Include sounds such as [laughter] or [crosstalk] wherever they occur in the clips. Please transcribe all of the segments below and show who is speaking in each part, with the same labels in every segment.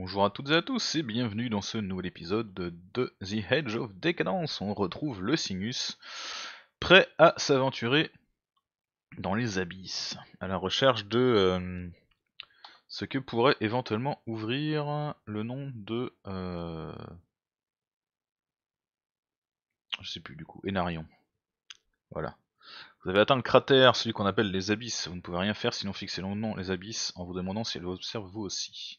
Speaker 1: Bonjour à toutes et à tous et bienvenue dans ce nouvel épisode de The Hedge of Decadence. On retrouve le sinus prêt à s'aventurer dans les abysses à la recherche de euh, ce que pourrait éventuellement ouvrir le nom de. Euh, je sais plus du coup, Enarion. Voilà. Vous avez atteint le cratère, celui qu'on appelle les abysses. Vous ne pouvez rien faire sinon fixer le nom les abysses en vous demandant si elle vous observe vous aussi.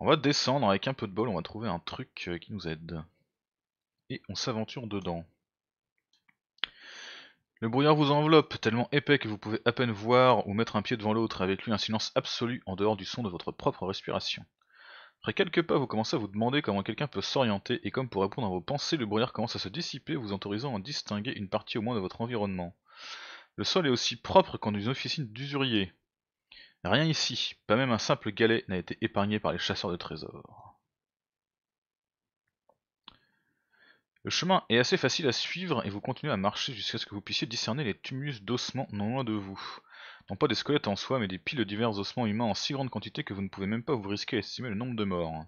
Speaker 1: On va descendre, avec un peu de bol, on va trouver un truc euh, qui nous aide. Et on s'aventure dedans. Le brouillard vous enveloppe, tellement épais que vous pouvez à peine voir ou mettre un pied devant l'autre, avec lui un silence absolu en dehors du son de votre propre respiration. Après quelques pas, vous commencez à vous demander comment quelqu'un peut s'orienter, et comme pour répondre à vos pensées, le brouillard commence à se dissiper, vous autorisant à distinguer une partie au moins de votre environnement. Le sol est aussi propre qu'en une officine d'usurier. Rien ici, pas même un simple galet n'a été épargné par les chasseurs de trésors. Le chemin est assez facile à suivre et vous continuez à marcher jusqu'à ce que vous puissiez discerner les tumulus d'ossements non loin de vous. Non pas des squelettes en soi, mais des piles de divers ossements humains en si grande quantité que vous ne pouvez même pas vous risquer à estimer le nombre de morts.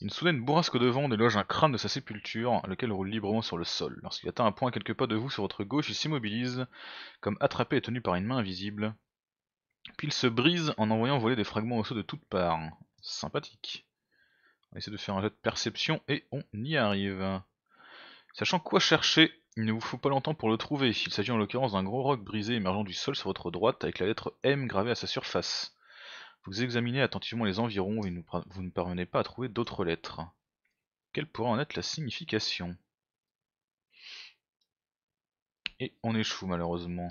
Speaker 1: Une soudaine bourrasque de vent déloge un crâne de sa sépulture, lequel roule librement sur le sol. Lorsqu'il atteint un point à quelques pas de vous sur votre gauche, il s'immobilise, comme attrapé et tenu par une main invisible. Puis il se brise en envoyant voler des fragments osseux de toutes parts. Sympathique. On essaie de faire un jet de perception et on y arrive. Sachant quoi chercher, il ne vous faut pas longtemps pour le trouver. Il s'agit en l'occurrence d'un gros roc brisé émergeant du sol sur votre droite avec la lettre M gravée à sa surface. Vous examinez attentivement les environs et vous ne parvenez pas à trouver d'autres lettres. Quelle pourrait en être la signification Et on échoue malheureusement.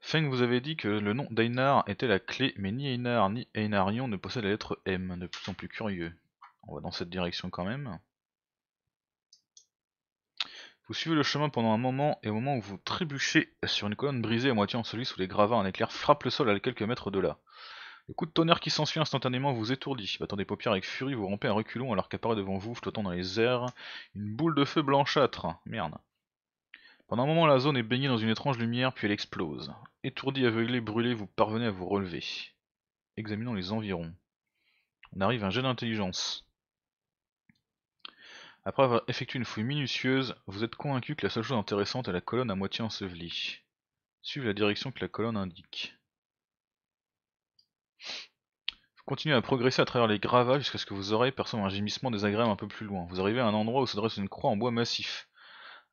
Speaker 1: Feng vous avez dit que le nom Dainar était la clé, mais ni Einar ni Einarion ne possèdent la lettre M, de plus en plus curieux. On va dans cette direction quand même. Vous suivez le chemin pendant un moment, et au moment où vous trébuchez sur une colonne brisée à moitié en celui sous les gravats, un éclair frappe le sol à quelques mètres de là. Le coup de tonnerre qui s'ensuit instantanément vous étourdit. Battant des paupières avec furie, vous rompez un reculon alors qu'apparaît devant vous, flottant dans les airs, une boule de feu blanchâtre. Merde. Pendant un moment, la zone est baignée dans une étrange lumière, puis elle explose. Étourdi, aveuglé, brûlé, vous parvenez à vous relever. Examinons les environs. On arrive à un jet d'intelligence. Après avoir effectué une fouille minutieuse, vous êtes convaincu que la seule chose intéressante est la colonne à moitié ensevelie. Suivez la direction que la colonne indique. Vous continuez à progresser à travers les gravats jusqu'à ce que vous oreilles perçoivent un gémissement désagréable un peu plus loin. Vous arrivez à un endroit où se dresse une croix en bois massif.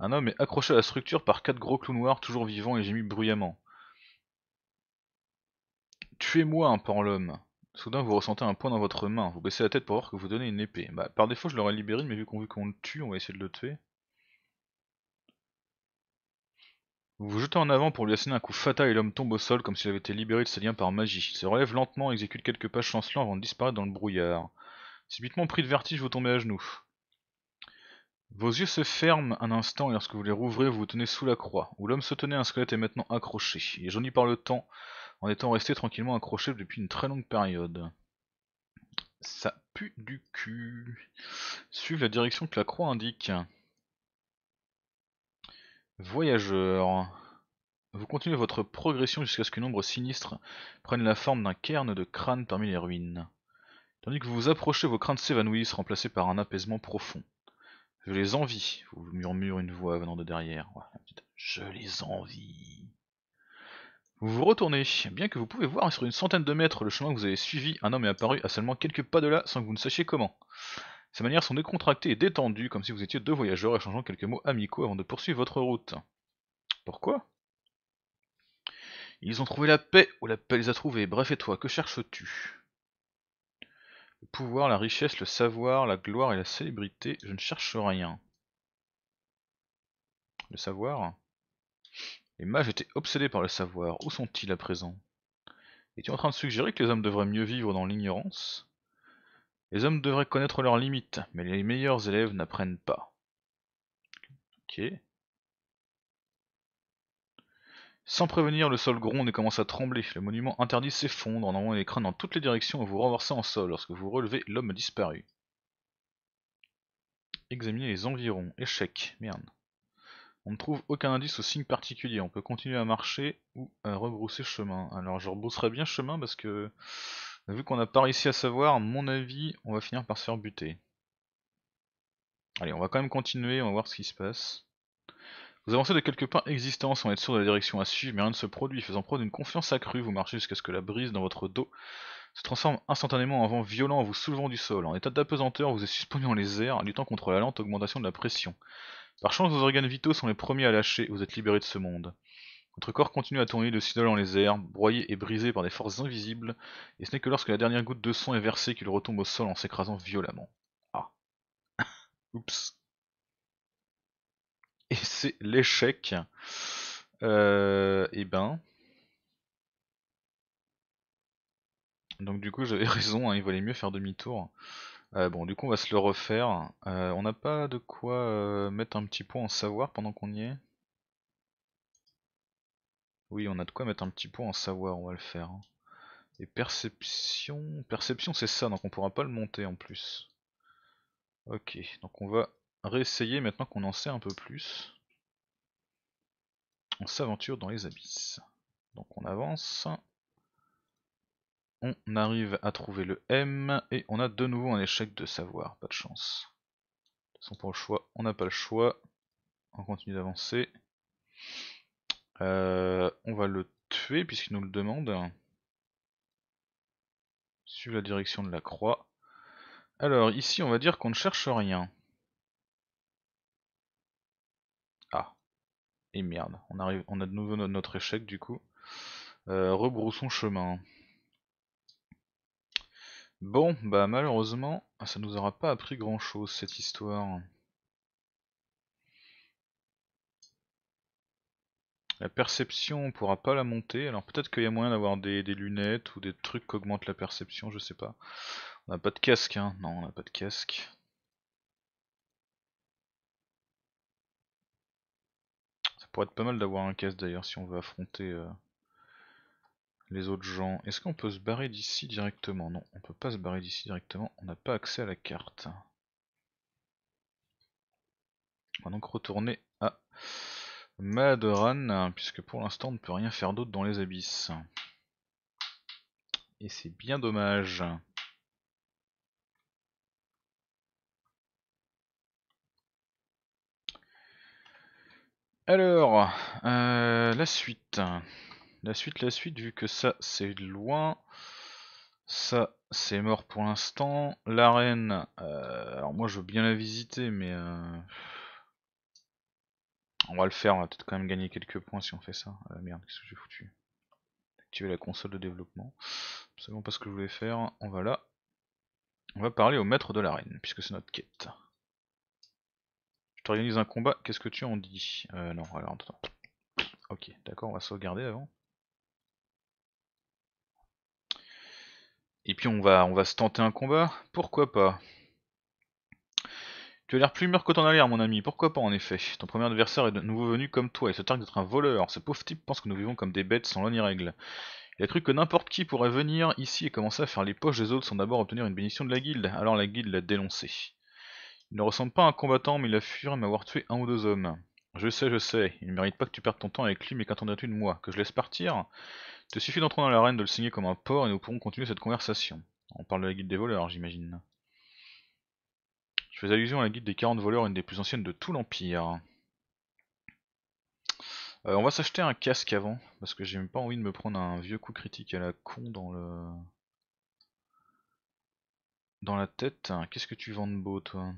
Speaker 1: Un homme est accroché à la structure par quatre gros clous noirs toujours vivants et gémit bruyamment. Tuez-moi, par l'homme. Soudain, vous ressentez un point dans votre main. Vous baissez la tête pour voir que vous donnez une épée. Bah, par défaut, je l'aurais libéré, mais vu qu'on veut qu'on le tue, on va essayer de le tuer. Vous vous jetez en avant pour lui asséner un coup fatal et l'homme tombe au sol comme s'il avait été libéré de ses liens par magie. Il se relève lentement, exécute quelques pas chancelants avant de disparaître dans le brouillard. Subitement pris de vertige, vous tombez à genoux. Vos yeux se ferment un instant et lorsque vous les rouvrez, vous vous tenez sous la croix, où l'homme se tenait, un squelette est maintenant accroché. Et j'en ai par le temps, en étant resté tranquillement accroché depuis une très longue période. Ça pue du cul. Suivez la direction que la croix indique. Voyageur. Vous continuez votre progression jusqu'à ce qu'une ombre sinistre prenne la forme d'un cairn de crâne parmi les ruines. Tandis que vous vous approchez, vos craintes s'évanouissent, remplacées par un apaisement profond. Je les envie, vous murmure une voix venant de derrière. Je les envie. Vous vous retournez, bien que vous pouvez voir sur une centaine de mètres le chemin que vous avez suivi, un homme est apparu à seulement quelques pas de là sans que vous ne sachiez comment. Ses manières sont décontractées et détendues, comme si vous étiez deux voyageurs échangeant quelques mots amicaux avant de poursuivre votre route. Pourquoi Ils ont trouvé la paix, ou la paix les a trouvés, bref et toi, que cherches-tu pouvoir, la richesse, le savoir, la gloire et la célébrité, je ne cherche rien. Le savoir Les mages étaient obsédés par le savoir, où sont-ils à présent Es-tu en train de suggérer que les hommes devraient mieux vivre dans l'ignorance Les hommes devraient connaître leurs limites, mais les meilleurs élèves n'apprennent pas. Ok. Sans prévenir, le sol gronde et commence à trembler. Le monument interdit s'effondre en envoyant les crânes dans toutes les directions et vous renverser en sol. Lorsque vous relevez, l'homme disparu. Examinez les environs. Échec. Merde. On ne trouve aucun indice ou signe particulier. On peut continuer à marcher ou à rebrousser chemin. Alors je rebrousserai bien chemin parce que vu qu'on n'a pas réussi à savoir, mon avis, on va finir par se faire buter. Allez, on va quand même continuer, on va voir ce qui se passe. Vous avancez de quelques pas existants sans être sûr de la direction à suivre, mais rien ne se produit, faisant preuve d'une confiance accrue, vous marchez jusqu'à ce que la brise dans votre dos se transforme instantanément en vent violent en vous soulevant du sol. En état d'apesanteur, vous êtes suspendu dans les airs, luttant contre la lente augmentation de la pression. Par chance, vos organes vitaux sont les premiers à lâcher, vous êtes libéré de ce monde. Votre corps continue à tourner de sidole dans les airs, broyé et brisé par des forces invisibles, et ce n'est que lorsque la dernière goutte de sang est versée qu'il retombe au sol en s'écrasant violemment. Ah. [laughs] Oups et c'est l'échec. et euh, eh ben. Donc du coup j'avais [laughs] raison, hein, il valait mieux faire demi-tour. Euh, bon du coup on va se le refaire. Euh, on n'a pas de quoi mettre un petit point en savoir pendant qu'on y est. Oui on a de quoi mettre un petit point en savoir, on va le faire. Hein. Et perception. Perception c'est ça, donc on pourra pas le monter en plus. Ok, donc on va réessayer maintenant qu'on en sait un peu plus. On s'aventure dans les abysses. Donc on avance. On arrive à trouver le M et on a de nouveau un échec de savoir, pas de chance. De toute façon le choix, on n'a pas le choix. On continue d'avancer. Euh, on va le tuer puisqu'il nous le demande. Suivre la direction de la croix. Alors ici on va dire qu'on ne cherche rien. Et merde, on, arrive, on a de nouveau notre échec du coup. Euh, rebroussons chemin. Bon, bah malheureusement, ça nous aura pas appris grand chose cette histoire. La perception, on pourra pas la monter. Alors peut-être qu'il y a moyen d'avoir des, lunettes ou des trucs qui augmentent la perception, je sais pas. On a pas de casque, hein. Non, on n'a pas de casque. pourrait être pas mal d'avoir un casque d'ailleurs si on veut affronter euh, les autres gens. Est-ce qu'on peut se barrer d'ici directement Non, on peut pas se barrer d'ici directement, on n'a pas accès à la carte. On va donc retourner à Madoran, puisque pour l'instant on ne peut rien faire d'autre dans les abysses. Et c'est bien dommage. Alors, euh, la suite. La suite, la suite, vu que ça c'est loin. Ça c'est mort pour l'instant. L'arène, euh, alors moi je veux bien la visiter, mais euh, on va le faire. On va peut-être quand même gagner quelques points si on fait ça. Ah, merde, qu'est-ce que j'ai foutu Activer la console de développement. Absolument pas ce que je voulais faire. On va là. On va parler au maître de l'arène, puisque c'est notre quête. T'organises un combat, qu'est-ce que tu en dis euh, Non, alors Ok, d'accord, on va sauvegarder avant. Et puis on va, on va se tenter un combat, pourquoi pas tu as l'air plus mûr que ton arrière, mon ami. Pourquoi pas, en effet Ton premier adversaire est de nouveau venu comme toi. Il se targue d'être un voleur. Ce pauvre type pense que nous vivons comme des bêtes sans loi ni règle. Il a cru que n'importe qui pourrait venir ici et commencer à faire les poches des autres sans d'abord obtenir une bénédiction de la guilde. Alors la guilde l'a dénoncé. Il ne ressemble pas à un combattant, mais il a à m'avoir tué un ou deux hommes. Je sais, je sais, il ne mérite pas que tu perdes ton temps avec lui, mais quattendras tu de moi Que je laisse partir te suffit d'entrer dans l'arène, de le signer comme un porc, et nous pourrons continuer cette conversation. On parle de la Guide des voleurs, j'imagine. Je fais allusion à la Guide des 40 voleurs, une des plus anciennes de tout l'Empire. Euh, on va s'acheter un casque avant, parce que j'ai même pas envie de me prendre un vieux coup critique à la con dans le... Dans la tête. Qu'est-ce que tu vends de beau, toi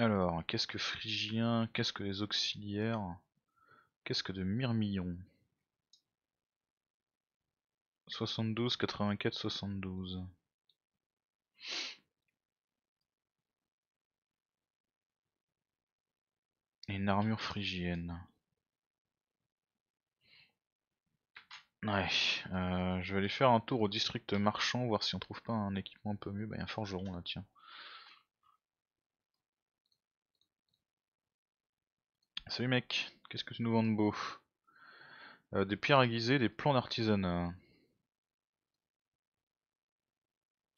Speaker 1: Alors, qu'est-ce que phrygien Qu'est-ce que les auxiliaires Qu'est-ce que de myrmillon 72, 84, 72. une armure phrygienne. Ouais, euh, je vais aller faire un tour au district marchand, voir si on trouve pas un équipement un peu mieux. Bah, il un forgeron là, tiens. Salut mec, qu'est-ce que tu nous vends de beau euh, Des pierres aiguisées, des plans d'artisanat.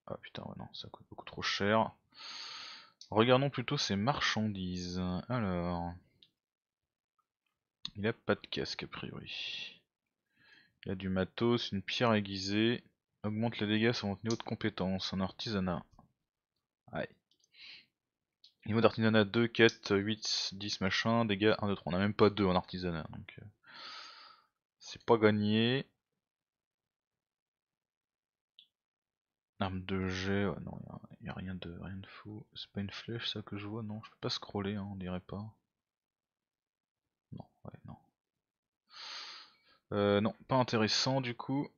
Speaker 1: Ah putain, non, ça coûte beaucoup trop cher. Regardons plutôt ces marchandises. Alors. Il a pas de casque a priori. Il a du matos, une pierre aiguisée. Augmente les dégâts sur votre niveau de compétence en artisanat. Aïe. Niveau d'artisanat 2, 4, 8, 10 machin, dégâts 1, 2, 3. On n'a même pas 2 en artisanat donc euh, c'est pas gagné. Arme de jet, ouais, non, il a, rien de rien de fou. C'est pas une flèche ça que je vois, non, je peux pas scroller, hein, on dirait pas. Non, ouais, non. Euh, non, pas intéressant du coup.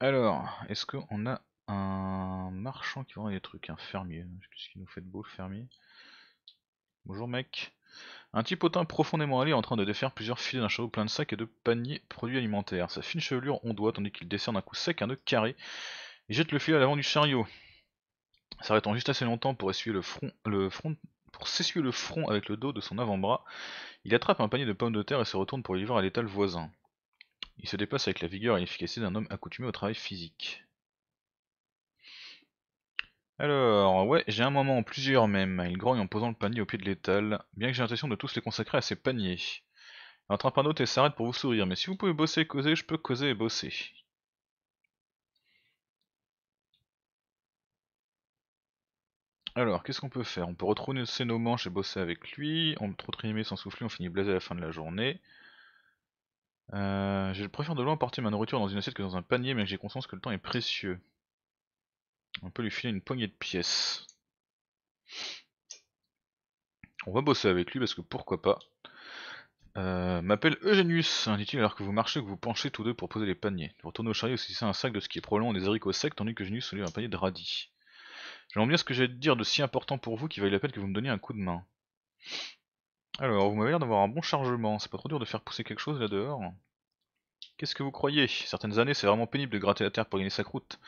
Speaker 1: Alors, est-ce qu'on a un marchand qui vend des trucs, un fermier. Qu'est-ce qu'il nous fait de beau, le fermier Bonjour mec. Un type potin profondément allé en train de défaire plusieurs filets d'un chapeau plein de sacs et de paniers produits alimentaires. Sa fine chevelure doit tandis qu'il décerne d'un coup sec un nœud carré et jette le filet à l'avant du chariot. S'arrêtant juste assez longtemps pour essuyer le front, le front pour s'essuyer le front avec le dos de son avant-bras, il attrape un panier de pommes de terre et se retourne pour les livrer à l'étal voisin. Il se déplace avec la vigueur et l'efficacité d'un homme accoutumé au travail physique. Alors, ouais, j'ai un moment en plusieurs même. Il grogne en posant le panier au pied de l'étal, bien que j'ai l'intention de tous les consacrer à ces paniers. Un et s'arrête pour vous sourire, mais si vous pouvez bosser et causer, je peux causer et bosser. Alors, qu'est-ce qu'on peut faire On peut retrouver nos manches et bosser avec lui. On peut trop trimer sans souffler, on finit blasé à la fin de la journée. Euh, je préfère de loin porter ma nourriture dans une assiette que dans un panier, mais j'ai conscience que le temps est précieux. On peut lui filer une poignée de pièces. On va bosser avec lui parce que pourquoi pas. Euh, m'appelle Eugenius, dit-il alors que vous marchez, que vous penchez tous deux pour poser les paniers. Vous retournez au chariot aussi c'est un sac de ce qui est prolongé des haricots secs, tandis que Eugenius soulève un panier de radis. J'aimerais bien ce que j'ai à dire de si important pour vous qu'il vaille la peine que vous me donniez un coup de main. Alors, vous m'avez l'air d'avoir un bon chargement, c'est pas trop dur de faire pousser quelque chose là dehors. Qu'est-ce que vous croyez Certaines années, c'est vraiment pénible de gratter la terre pour gagner sa croûte.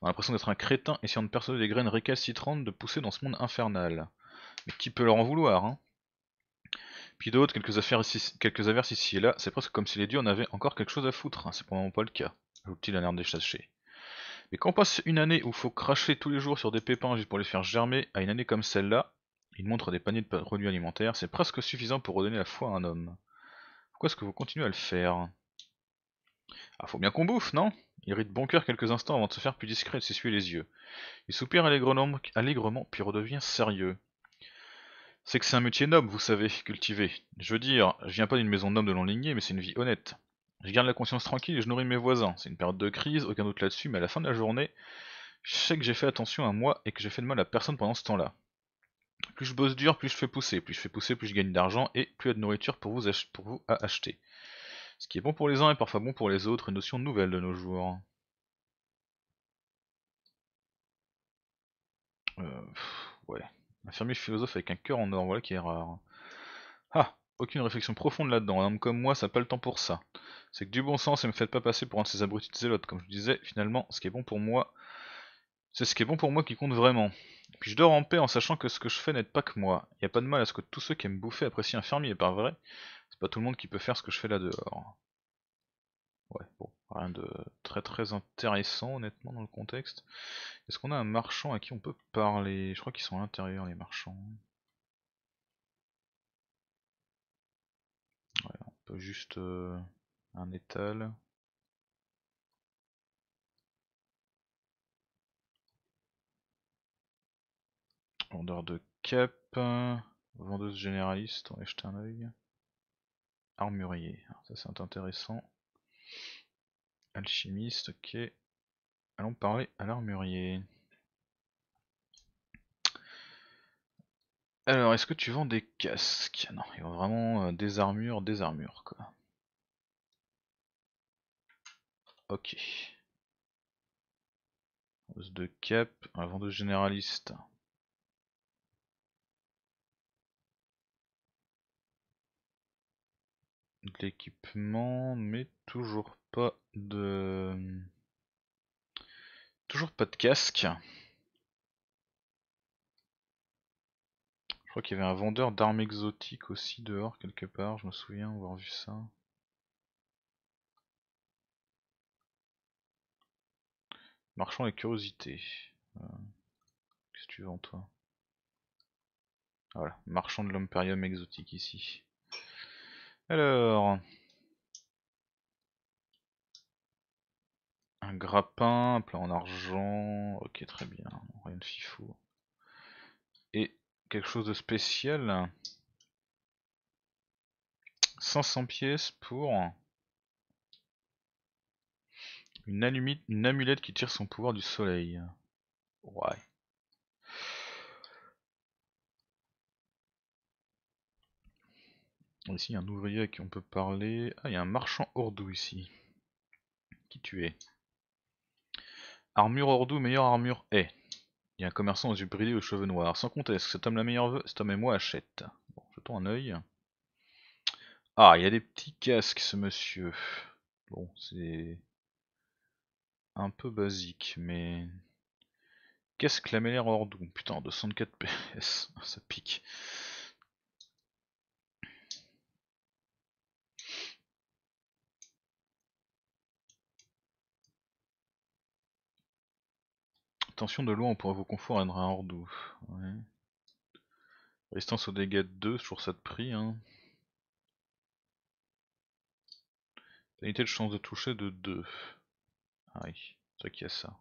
Speaker 1: On a l'impression d'être un crétin essayant de percevoir des graines récalcitrantes de pousser dans ce monde infernal. Mais qui peut leur en vouloir, hein Puis d'autres, quelques, affaires quelques averses ici et là, c'est presque comme si les dieux en avaient encore quelque chose à foutre. Hein. C'est probablement pas le cas, ajoute-t-il l'air Mais quand on passe une année où il faut cracher tous les jours sur des pépins juste pour les faire germer, à une année comme celle-là, il montre des paniers de produits alimentaires, c'est presque suffisant pour redonner la foi à un homme. Pourquoi est-ce que vous continuez à le faire ah, faut bien qu'on bouffe, non Il rit de bon cœur quelques instants avant de se faire plus discret et de s'essuyer les yeux. Il soupire allègrement, puis redevient sérieux. C'est que c'est un métier noble, vous savez, cultivé. Je veux dire, je viens pas d'une maison noble de longue lignée, mais c'est une vie honnête. Je garde la conscience tranquille et je nourris mes voisins. C'est une période de crise, aucun doute là-dessus, mais à la fin de la journée, je sais que j'ai fait attention à moi et que j'ai fait de mal à personne pendant ce temps-là. Plus je bosse dur, plus je fais pousser, plus je fais pousser, plus je gagne d'argent et plus il y a de nourriture pour vous, pour vous à acheter. Ce qui est bon pour les uns est parfois bon pour les autres, une notion nouvelle de nos jours. Un euh, fermier philosophe avec un cœur en or, voilà qui est rare. Ah aucune réflexion profonde là-dedans. Un homme comme moi, ça n'a pas le temps pour ça. C'est que du bon sens et me faites pas passer pour un de ces abrutis de zélotes. Comme je disais, finalement, ce qui est bon pour moi, c'est ce qui est bon pour moi qui compte vraiment. puis je dors en paix en sachant que ce que je fais n'est pas que moi. n'y a pas de mal à ce que tous ceux qui aiment bouffer apprécient un fermier, par vrai c'est pas tout le monde qui peut faire ce que je fais là dehors. Ouais, bon, rien de très très intéressant honnêtement dans le contexte. Est-ce qu'on a un marchand à qui on peut parler Je crois qu'ils sont à l'intérieur les marchands. Ouais, on peut juste euh, un étal. Vendeur de cap, vendeuse généraliste, on va jeter un oeil. Armurier, ça c'est intéressant. Alchimiste, ok. Allons parler à l'armurier. Alors, est-ce que tu vends des casques Non, ils vendent vraiment euh, des armures, des armures quoi. Ok. de cap, un vendeur généraliste. de l'équipement, mais toujours pas de... Toujours pas de casque. Je crois qu'il y avait un vendeur d'armes exotiques aussi dehors quelque part, je me souviens avoir vu ça. Marchand avec curiosité. Euh, qu'est-ce que tu vends toi ah, Voilà, marchand de l'Omperium exotique ici. Alors. Un grappin, un plan en argent. Ok, très bien. Rien de fifou Et quelque chose de spécial. 500 pièces pour une, une amulette qui tire son pouvoir du soleil. Ouais. Ici, il y a un ouvrier à qui on peut parler. Ah, il y a un marchand ordou ici. Qui tu es Armure ordou, meilleure armure est. Il y a un commerçant aux yeux brillés aux cheveux noirs. Sans que cet homme la meilleure cet homme et moi achète. Bon, jetons un œil. Ah, il y a des petits casques, ce monsieur. Bon, c'est un peu basique, mais... Casque lamellaire ordou. Putain, 204 PS, [laughs] ça pique. Tension de loin, on pourrait vous confondre à un hein, Hordou. Ouais. Résistance aux dégâts de 2, toujours ça de prix. Hein. de chance de toucher de 2. Ah oui, c'est qu'il y a ça.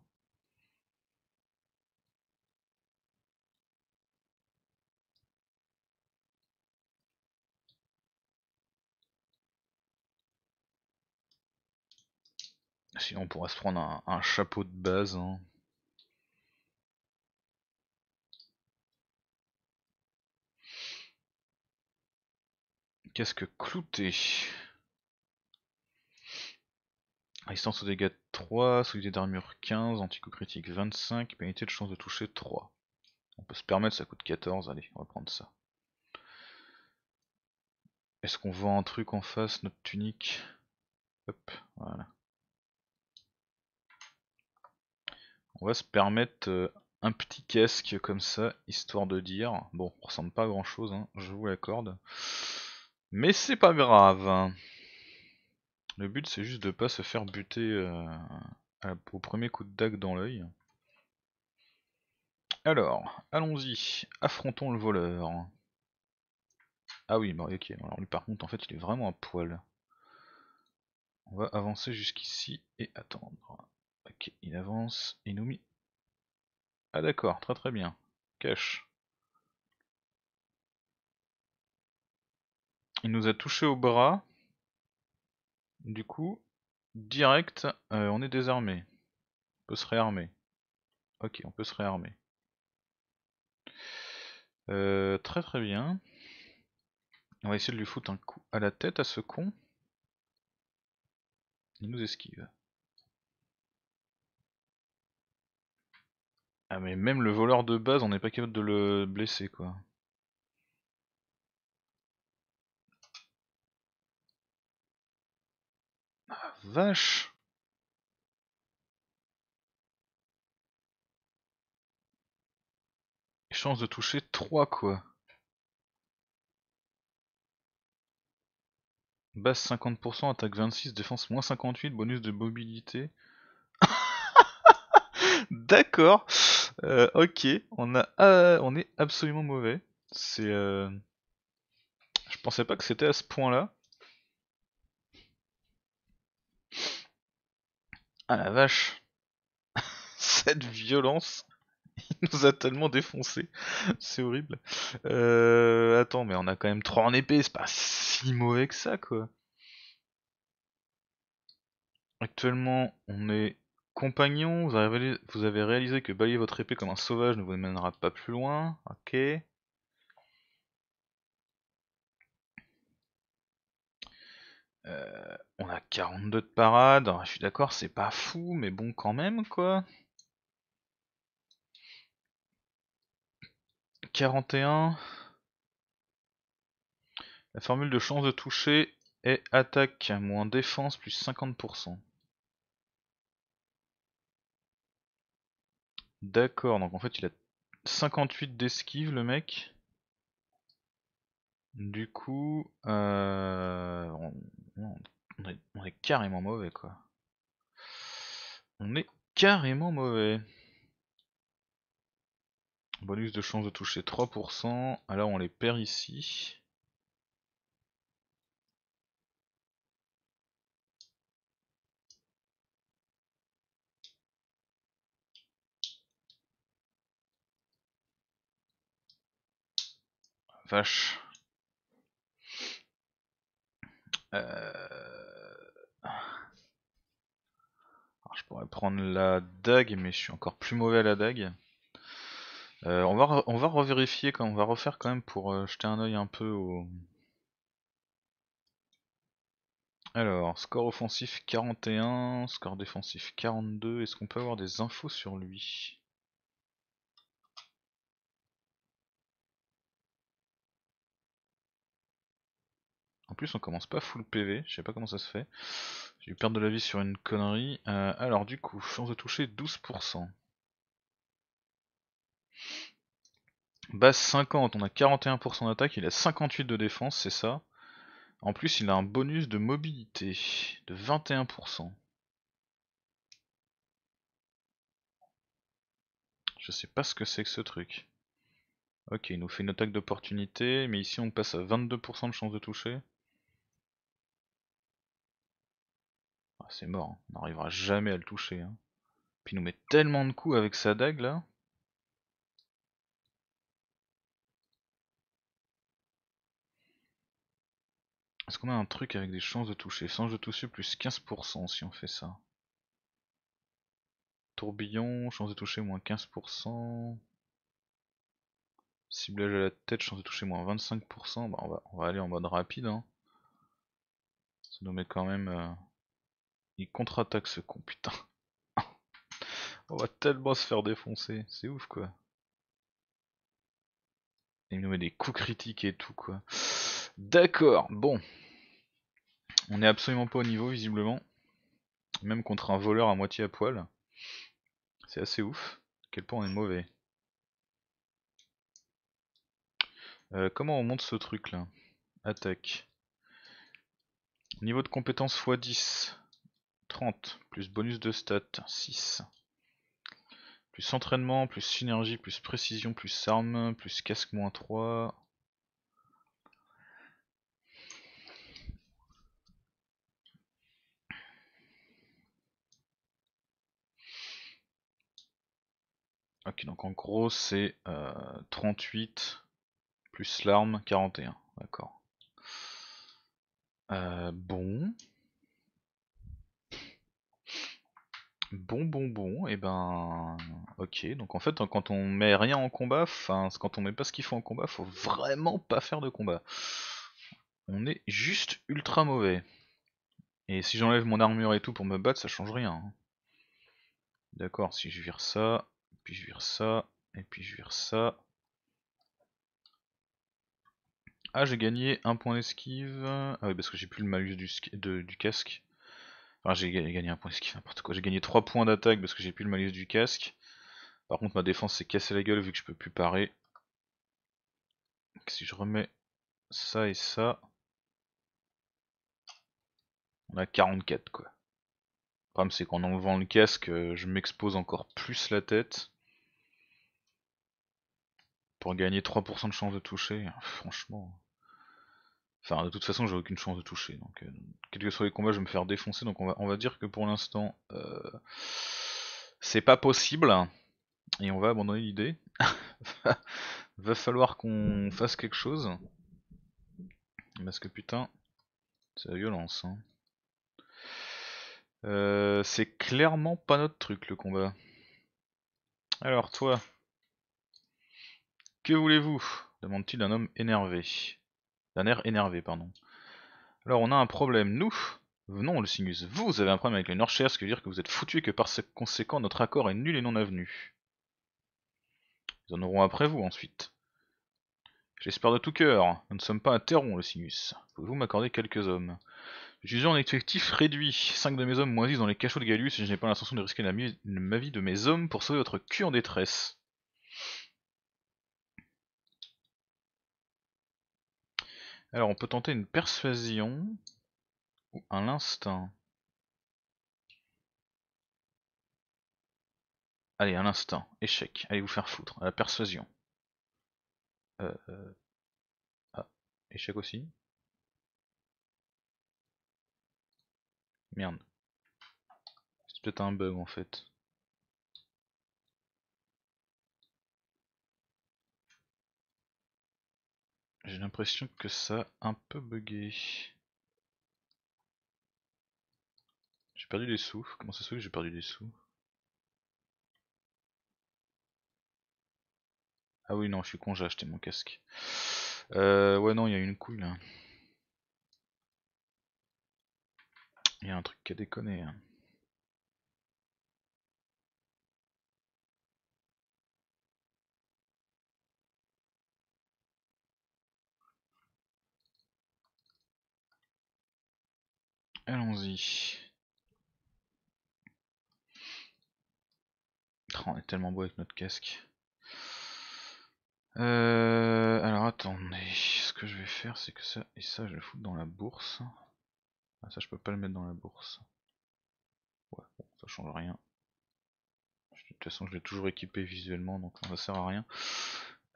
Speaker 1: Sinon on pourra se prendre un, chapeau de base. Hein. casque clouté Résistance aux dégâts 3, solidité d'armure 15, antico critique 25, pénalité de chance de toucher 3. On peut se permettre, ça coûte 14, allez, on va prendre ça. Est-ce qu'on voit un truc en face, notre tunique Hop, voilà. On va se permettre euh, un petit casque comme ça, histoire de dire, bon, on ressemble pas à grand chose, hein, je vous l'accorde. Mais c'est pas grave. Le but c'est juste de pas se faire buter euh, au premier coup de dague dans l'œil. Alors, allons-y, affrontons le voleur. Ah oui, bon ok, alors lui par contre en fait il est vraiment à poil. On va avancer jusqu'ici et attendre. Ok, il avance, met. Ah d'accord, très très bien. Cache. Il nous a touché au bras. Du coup, direct, euh, on est désarmé. On peut se réarmer. Ok, on peut se réarmer. Euh, très très bien. On va essayer de lui foutre un coup à la tête à ce con. Il nous esquive. Ah mais même le voleur de base, on n'est pas capable de le blesser quoi. vache chance de toucher 3 quoi. Basse 50%, attaque 26, défense moins 58, bonus de mobilité. [laughs] D'accord. Euh, ok, on, a, ah, on est absolument mauvais. C'est. Euh, je pensais pas que c'était à ce point-là. Ah la vache [laughs] Cette violence Il nous a tellement défoncé C'est horrible euh, Attends, mais on a quand même 3 en épée, c'est pas si mauvais que ça quoi Actuellement, on est compagnon, vous avez, réalisé que balayer votre épée comme un sauvage ne vous mènera pas plus loin, ok. Euh, on a 42 de parade, je suis d'accord, c'est pas fou, mais bon quand même quoi. 41. La formule de chance de toucher est attaque moins défense plus 50%. D'accord, donc en fait il a 58 d'esquive le mec. Du coup, euh, on, est, on, est, carrément mauvais quoi. On est carrément mauvais. Bonus de chance de toucher 3%. Alors on les perd ici. Vache. Euh, ah, je pourrais prendre la dague, mais je suis encore plus mauvais à la dague. Euh, on, va on va revérifier, quand on va refaire quand même pour euh, jeter un oeil un peu au... Alors, score offensif 41, score défensif 42, est-ce qu'on peut avoir des infos sur lui En plus on commence pas full PV, je sais pas comment ça se fait. J'ai eu perdre de la vie sur une connerie. Euh, alors du coup, chance de toucher 12%. Base 50, on a 41% d'attaque, il a 58 de défense, c'est ça. En plus il a un bonus de mobilité de 21%. Je sais pas ce que c'est que ce truc. Ok, il nous fait une attaque d'opportunité, mais ici on passe à 22% de chance de toucher. Ah, c'est mort, hein. on n'arrivera jamais à le toucher. Hein. Puis il nous met tellement de coups avec sa dague là. Est-ce qu'on a un truc avec des chances de toucher Chances de toucher plus 15% si on fait ça. Tourbillon, chance de toucher moins 15%. Ciblage à la tête, chance de toucher moins 25%. Bah on, va, on va aller en mode rapide. Hein. Ça nous met quand même... Euh, il contre-attaque ce con, putain. [laughs] On va tellement se faire défoncer, c'est ouf quoi. Il nous met des coups critiques et tout quoi. D'accord, bon. On est absolument pas au niveau visiblement. Même contre un voleur à moitié à poil. C'est assez ouf. quel point on est mauvais. Euh, comment on monte ce truc là Attaque. Niveau de compétence x10. 30, plus bonus de stats, 6. Plus entraînement, plus synergie, plus précision, plus arme, plus casque moins 3. Ok, donc en gros c'est 38 euh, plus l'arme 41, d'accord. Euh, bon. Bon, bon, bon, et eh ben. Ok, donc en fait, quand on met rien en combat, enfin, quand on met pas ce qu'il faut en combat, faut vraiment pas faire de combat. On est juste ultra mauvais. Et si j'enlève mon armure et tout pour me battre, ça change rien. Hein. D'accord, si je vire ça, puis je vire ça, et puis je vire ça. Ah, j'ai gagné un point d'esquive. Ah oui, parce que j'ai plus le malus du, du casque. Enfin, j'ai gagné un point, ce n'importe quoi. J'ai gagné 3 points d'attaque parce que j'ai plus le malus du casque. Par contre, ma défense s'est cassée la gueule vu que je peux plus parer. Donc, si je remets ça et ça, on a 44 quoi. Le problème, c'est qu'en enlevant le casque, euh, je m'expose encore plus la tête. Pour gagner 3% de chance de toucher, hein, franchement. Enfin, de toute façon, j'ai aucune chance de toucher. Donc, euh, quels que soit les combats, je vais me faire défoncer. Donc, on va, dire que pour l'instant, euh, c'est pas possible. Et on va abandonner l'idée. [laughs] va falloir qu'on fasse quelque chose. Parce que putain, c'est la violence. Hein. Euh, c'est clairement pas notre truc le combat. Alors, toi, que voulez-vous demande-t-il d'un homme énervé. D'un air énervé, pardon. Alors on a un problème, nous Venons, le sinus, vous avez un problème avec les Norchers, ce qui veut dire que vous êtes foutu et que par conséquent notre accord est nul et non avenu. Ils en auront après vous ensuite. J'espère de tout cœur, nous ne sommes pas à Terron, le sinus. Pouvez-vous m'accorder quelques hommes Je en effectif réduit, Cinq de mes hommes moisissent dans les cachots de Galus et je n'ai pas l'intention de risquer la, ma vie de mes hommes pour sauver votre cul en détresse. Alors on peut tenter une persuasion ou un instinct. Allez, un instinct, échec, allez vous faire foutre, la euh, persuasion. Euh, euh, Ah, échec aussi. Merde. C'est peut-être un bug en fait. J'ai l'impression que ça a un peu bugué. J'ai perdu des sous. Comment ça se fait que j'ai perdu des sous Ah oui, non, je suis con, j'ai acheté mon casque. Euh, ouais, non, il y a une couille là. Il y a un truc qui a déconné. Hein. Allons-y. Oh, on est tellement beau avec notre casque. Euh, alors attendez, ce que je vais faire c'est que ça et ça je vais le foutre dans la bourse. Ah, ça je peux pas le mettre dans la bourse. Ouais, bon, ça change rien. De toute façon je l'ai toujours équipé visuellement donc ça sert à rien.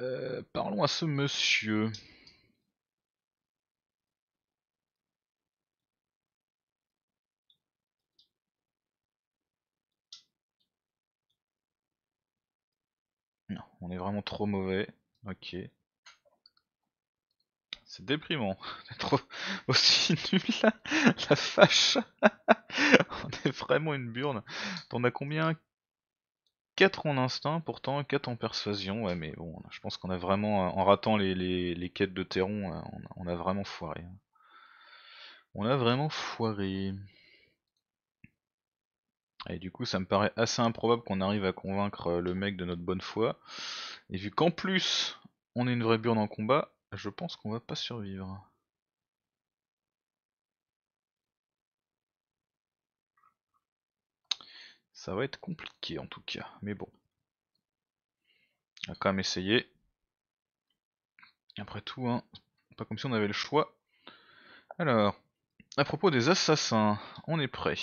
Speaker 1: Euh, parlons à ce monsieur. on est vraiment trop mauvais. Ok. C'est déprimant [laughs] d'être aussi [laughs] nul La fâche. [laughs] on est vraiment une burne. T'en as combien 4 en instinct, pourtant 4 en persuasion. Ouais, mais bon, je pense qu'on a vraiment, en ratant les, quêtes de Terron, hein, on a, vraiment foiré. Hein. On a vraiment foiré. Et du coup, ça me paraît assez improbable qu'on arrive à convaincre euh, le mec de notre bonne foi. Et vu qu'en plus, on est une vraie burne en combat, je pense qu'on va pas survivre. Ça va être compliqué en tout cas, mais bon. On va quand même essayer. Après tout, hein, pas comme si on avait le choix. Alors, à propos des assassins, on est prêt.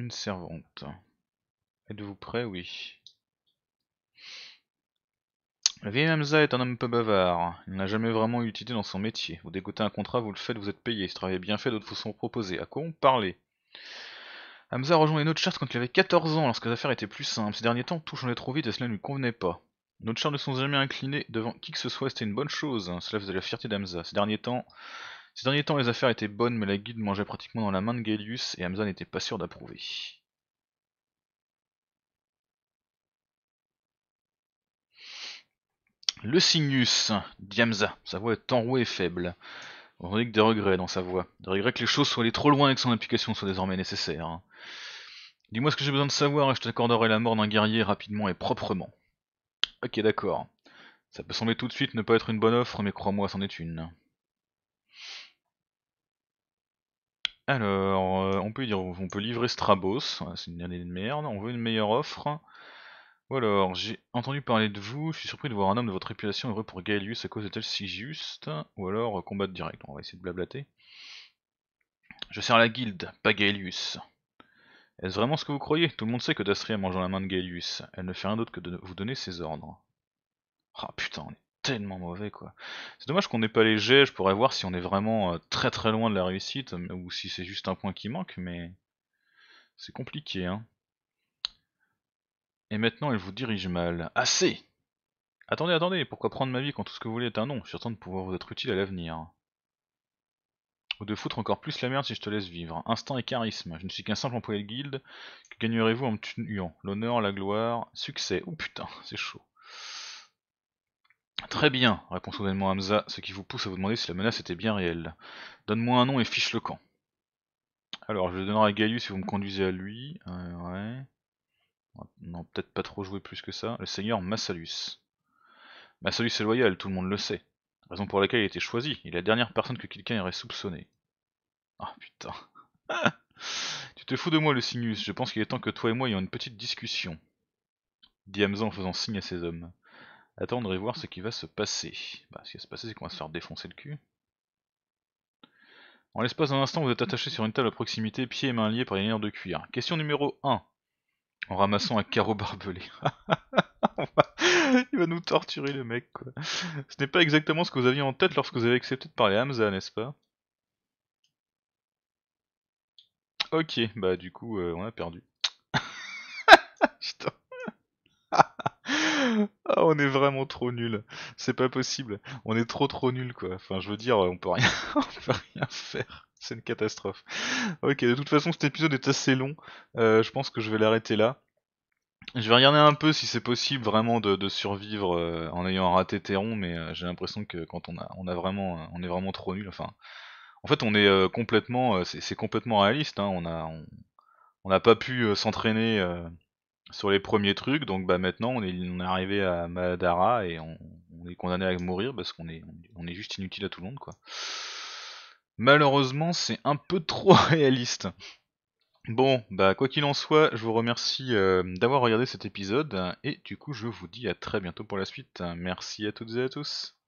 Speaker 1: Une servante. Êtes-vous prêt Oui. Le Hamza est un homme peu bavard. Il n'a jamais vraiment eu d'utilité dans son métier. Vous dégoûtez un contrat, vous le faites, vous êtes payé. Ce travail est bien fait, d'autres vous sont proposés. À quoi on parlait Hamza rejoint les Notchard quand il avait 14 ans, lorsque les affaires étaient plus simples. Ces derniers temps, tout changeait trop vite et cela ne lui convenait pas. Nos chars ne sont jamais inclinés devant qui que ce soit, c'était une bonne chose. Cela faisait la fierté d'Amza. Ces derniers temps, ces derniers temps les affaires étaient bonnes mais la guide mangeait pratiquement dans la main de Gaius et Hamza n'était pas sûr d'approuver. Le sinus, dit sa voix est enrouée et faible. On que des regrets dans sa voix, des regrets que les choses soient allées trop loin et que son implication soit désormais nécessaire. Dis-moi ce que j'ai besoin de savoir et je t'accorderai la mort d'un guerrier rapidement et proprement. Ok, d'accord. Ça peut sembler tout de suite ne pas être une bonne offre, mais crois-moi, c'en est une. Alors, euh, on peut dire, on peut livrer Strabos, c'est une année de merde, on veut une meilleure offre. Ou alors, j'ai entendu parler de vous, je suis surpris de voir un homme de votre réputation heureux pour Gaelius à cause de tel si juste. Ou alors, euh, combattre direct, on va essayer de blablater. Je sers la guilde, pas Gaelius. Est-ce vraiment ce que vous croyez Tout le monde sait que Dastria mange dans la main de Gaelius. Elle ne fait rien d'autre que de vous donner ses ordres. Ah putain, est mauvais quoi. C'est dommage qu'on n'ait pas léger, je pourrais voir si on est vraiment euh, très très loin de la réussite euh, ou si c'est juste un point qui manque, mais c'est compliqué hein. Et maintenant elle vous dirige mal. Assez Attendez, attendez, pourquoi prendre ma vie quand tout ce que vous voulez est un nom Je suis certain de pouvoir vous être utile à l'avenir. Ou de foutre encore plus la merde si je te laisse vivre. Instinct et charisme. Je ne suis qu'un simple employé de guilde. Que gagnerez-vous en me tuant L'honneur, la gloire, succès. Oh putain, c'est chaud. Très bien, répond soudainement Hamza, ce qui vous pousse à vous demander si la menace était bien réelle. Donne-moi un nom et fiche le camp. Alors, je le donnerai à Gaius si vous me conduisez à lui. Euh, ouais. Non, peut-être pas trop jouer plus que ça. Le seigneur Massalus. Massalus est loyal, tout le monde le sait. Raison pour laquelle il a été choisi. Il est la dernière personne que quelqu'un aurait soupçonné. Ah putain. [laughs] tu te fous de moi, le Sinus. Je pense qu'il est temps que toi et moi ayons une petite discussion. Dit Hamza en faisant signe à ses hommes. Attendre et voir ce qui va se passer. Bah, ce qui va se passer, c'est qu'on va se faire défoncer le cul. En l'espace d'un instant, vous êtes attaché sur une table à proximité, pieds et mains liés par une liens de cuir. Question numéro 1. En ramassant un carreau barbelé. [laughs] Il va nous torturer le mec, quoi. Ce n'est pas exactement ce que vous aviez en tête lorsque vous avez accepté de parler à Hamza, n'est-ce pas Ok, bah du coup, euh, on a perdu. [laughs] Putain. Ah, on est vraiment trop nul. C'est pas possible. On est trop trop nul quoi. Enfin, je veux dire, on peut rien, [laughs] peut rien faire. C'est une catastrophe. Ok, de toute façon, cet épisode est assez long. Euh, je pense que je vais l'arrêter là. Je vais regarder un peu si c'est possible vraiment de, survivre euh, en ayant raté Théron, mais euh, j'ai l'impression que quand on a, on a vraiment, on est vraiment trop nul. Enfin, en fait, on est complètement, c'est, complètement réaliste. Hein. on a, on n'a pas pu s'entraîner sur les premiers trucs, donc bah maintenant on est, on est arrivé à Madara et on, est condamné à mourir parce qu'on est, on est juste inutile à tout le monde quoi. Malheureusement c'est un peu trop [laughs] réaliste. Bon, bah quoi qu'il en soit, je vous remercie euh, d'avoir regardé cet épisode et du coup je vous dis à très bientôt pour la suite. Merci à toutes et à tous.